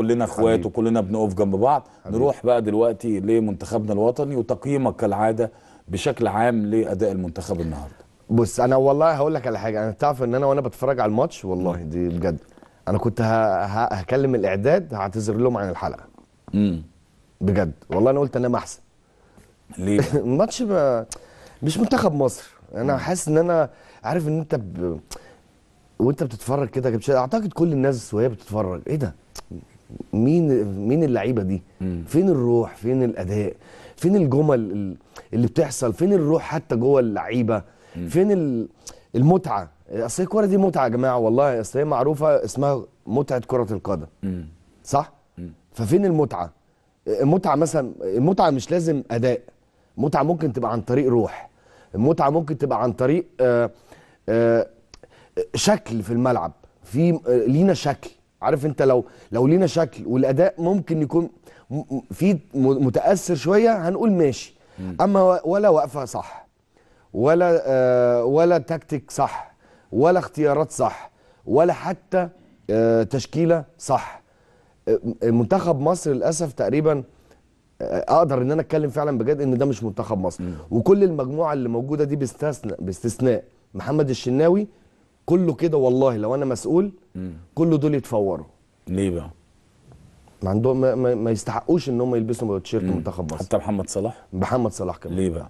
كلنا اخوات وكلنا بنقف جنب بعض حبيب. نروح بقى دلوقتي لمنتخبنا الوطني وتقييمك كالعاده بشكل عام لاداء المنتخب النهارده بص انا والله هقول لك على حاجه انا تعرف ان انا وانا بتفرج على الماتش والله دي بجد انا كنت هكلم الاعداد هعتذر لهم عن الحلقه امم بجد والله انا قلت انا احسن ليه الماتش ما مش منتخب مصر انا حاسس ان انا عارف ان انت ب... وانت بتتفرج كده اعتقد كل الناس وهي بتتفرج ايه ده مين مين اللعيبه دي فين الروح فين الاداء فين الجمل اللي بتحصل فين الروح حتى جوه اللعيبه فين المتعه اصل الكوره دي متعه يا جماعه والله اصل هي معروفه اسمها متعه كره القدم صح ففين المتعه المتعه مثلا المتعه مش لازم اداء المتعه ممكن تبقى عن طريق روح المتعه ممكن تبقى عن طريق آآ آه، آآ آه، شكل في الملعب في آه، لينا شكل عارف انت لو لو لينا شكل والاداء ممكن يكون في متاثر شويه هنقول ماشي اما ولا وقفه صح ولا آه ولا تكتيك صح ولا اختيارات صح ولا حتى آه تشكيله صح آه، منتخب مصر للاسف تقريبا آه، اقدر ان انا اتكلم فعلا بجد ان ده مش منتخب مصر م. وكل المجموعه اللي موجوده دي باستثناء باستثناء محمد الشناوي كله كده والله لو انا مسؤول كله دول يتفوروا ليه بقى؟ ما عندهم ما, ما يستحقوش ان هم يلبسوا تيشيرت منتخب مصر حتى محمد صلاح محمد صلاح كمان ليه بقى؟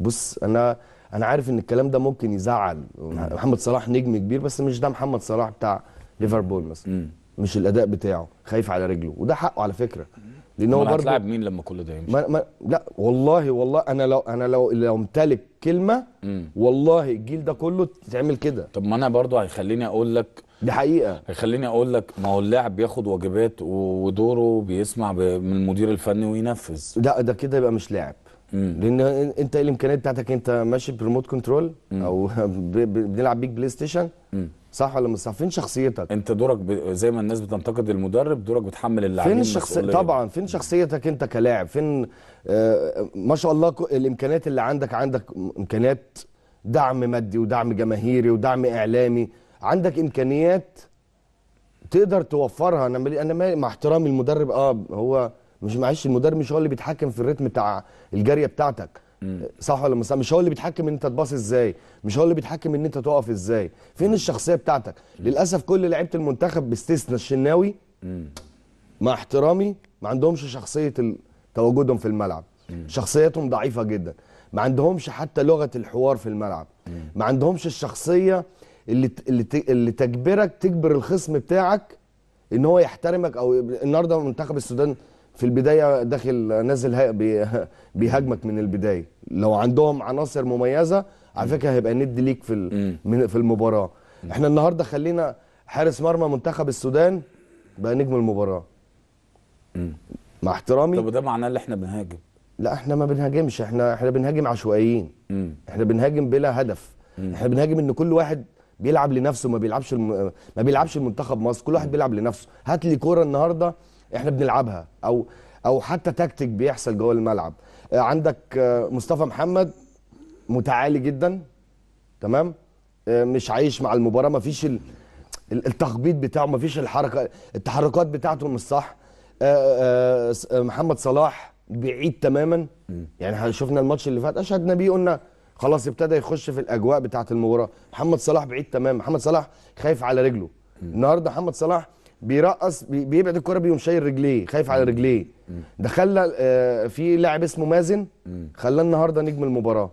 بص انا انا عارف ان الكلام ده ممكن يزعل مم. محمد صلاح نجم كبير بس مش ده محمد صلاح بتاع ليفربول مثلا مش الاداء بتاعه خايف على رجله وده حقه على فكره لان هو برضه هتلاعب مين لما كل ده يمشي؟ ما ما لا والله والله انا لو انا لو لو امتلك كلمه مم. والله الجيل ده كله تعمل كده طب ما انا برضه هيخليني اقول لك دي حقيقه هيخليني اقول لك ما هو اللاعب بياخد واجبات ودوره بيسمع من المدير الفني وينفذ لا ده كده يبقى مش لاعب مم. لان انت الامكانيات بتاعتك انت ماشي بريموت كنترول مم. او بنلعب بيك بلاي ستيشن مم. صح ولا مش صح فين شخصيتك انت دورك ب... زي ما الناس بتنتقد المدرب دورك بتحمل اللاعبين فين شخص... طبعا فين شخصيتك انت كلاعب فين آه ما شاء الله الامكانيات اللي عندك عندك امكانيات دعم مادي ودعم جماهيري ودعم اعلامي عندك امكانيات تقدر توفرها انا انا مع احترامي المدرب اه هو مش معلش المدرب مش هو اللي بيتحكم في الريتم بتاع الجاريه بتاعتك صح ولا مش مش هو اللي بيتحكم ان انت تباص ازاي مش هو اللي بيتحكم ان انت تقف ازاي فين الشخصيه بتاعتك للاسف كل لعيبه المنتخب باستثناء الشناوي مع احترامي ما عندهمش شخصيه تواجدهم في الملعب شخصيتهم ضعيفه جدا ما عندهمش حتى لغه الحوار في الملعب ما عندهمش الشخصيه اللي اللي تجبرك تجبر الخصم بتاعك ان هو يحترمك او النهارده منتخب السودان في البدايه داخل نازل بيهاجمك من البدايه لو عندهم عناصر مميزه على فكره هيبقى ند ليك في في المباراه احنا النهارده خلينا حارس مرمى منتخب السودان بقى نجم المباراه مع احترامي طب ده معناه ان احنا بنهاجم لا احنا ما بنهاجمش احنا احنا بنهاجم عشوائيين احنا بنهاجم بلا هدف احنا بنهاجم ان كل واحد بيلعب لنفسه ما بيلعبش الم... ما بيلعبش المنتخب مصر كل واحد بيلعب لنفسه هات لي كوره النهارده احنا بنلعبها او او حتى تكتيك بيحصل جوه الملعب آه، عندك آه، مصطفى محمد متعالي جدا تمام آه، مش عايش مع المباراه ما فيش التخبيط بتاعه ما فيش الحركه التحركات بتاعته مش صح محمد صلاح بعيد تماما يعني شفنا الماتش اللي فات اشهدنا بيه قلنا خلاص ابتدى يخش في الاجواء بتاعه المباراه محمد صلاح بعيد تماما محمد صلاح خايف على رجله النهارده محمد صلاح بيرقص بيبعد الكره بيقوم شايل رجليه خايف على رجليه ده آه، خلى في لاعب اسمه مازن خلاه النهارده نجم المباراه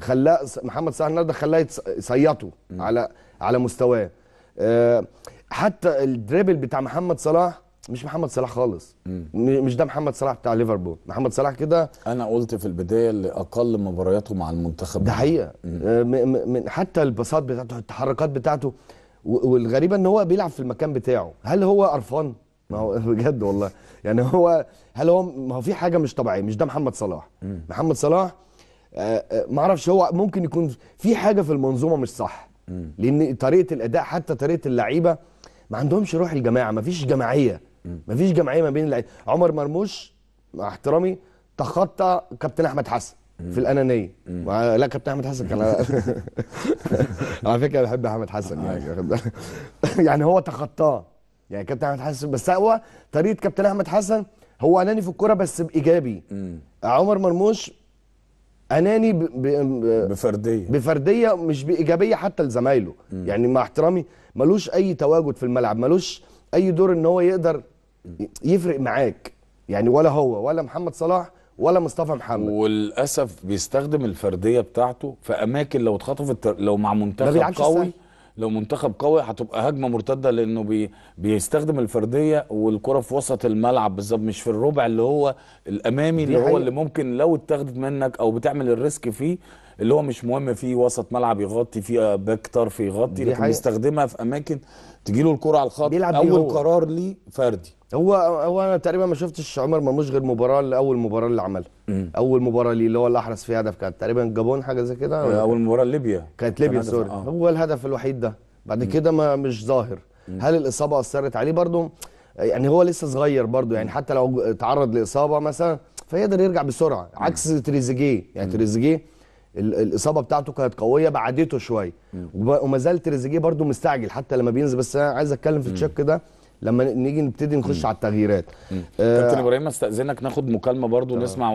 خلاه محمد صلاح النهارده خلاه يصيطه على على مستواه آه، حتى الدريبل بتاع محمد صلاح مش محمد صلاح خالص مم. مش ده محمد صلاح بتاع ليفربول محمد صلاح كده انا قلت في البدايه لاقل مبارياته مع المنتخب ده حقيقه من آه، حتى الباصات بتاعته التحركات بتاعته والغريبه ان هو بيلعب في المكان بتاعه هل هو قرفان ما هو بجد والله يعني هو هل هو ما هو في حاجه مش طبيعيه مش ده محمد صلاح محمد صلاح آه، آه، ما اعرفش هو ممكن يكون في حاجه في المنظومه مش صح لان طريقه الاداء حتى طريقه اللعيبه ما عندهمش روح الجماعه ما فيش جماعيه ما فيش جماعيه ما بين اللعيبه عمر مرموش مع احترامي تخطى كابتن احمد حسن في الانانيه لا كابتن احمد حسن كان على فكره بحب احمد حسن يعني آه. يعني هو تخطاه يعني كابتن احمد حسن بس هو طريقه كابتن احمد حسن هو اناني في الكوره بس بايجابي عمر مرموش اناني ب... ب... ب... بفرديه بفرديه مش بايجابيه حتى لزمايله يعني مع احترامي ملوش اي تواجد في الملعب ملوش اي دور ان هو يقدر يفرق معاك يعني ولا هو ولا محمد صلاح ولا مصطفى محمد وللاسف بيستخدم الفرديه بتاعته في اماكن لو اتخطفت لو مع منتخب قوي لو منتخب قوي هتبقى هجمه مرتده لانه بي بيستخدم الفرديه والكره في وسط الملعب بالظبط مش في الربع اللي هو الامامي اللي هو اللي ممكن لو اتاخدت منك او بتعمل الريسك فيه اللي هو مش مهم في وسط ملعب يغطي في باك طرف يغطي لكن بيستخدمها في اماكن تجي له الكره على الخط بيلعب اول هو. قرار ليه فردي هو هو انا تقريبا ما شفتش عمر مرموش غير مباراه اول مباراه اللي عملها اول مباراه ليه اللي هو اللي احرز فيها هدف كانت تقريبا جابون حاجه زي كده آه، اول مباراه ليبيا كانت ليبيا سوري آه. هو الهدف الوحيد ده بعد كده ما مش ظاهر مم. هل الاصابه اثرت عليه برده يعني هو لسه صغير برده يعني حتى لو تعرض لاصابه مثلا فيقدر يرجع بسرعه عكس تريزيجيه يعني تريزيجيه الاصابه بتاعته كانت قويه بعدته شويه وما زال تريزيجيه برده مستعجل حتى لما بينزل بس انا عايز اتكلم في التشيك ده لما نيجي نبتدي نخش على التغييرات آه، كابتن ابراهيم استاذنك ناخد مكالمه برده نسمع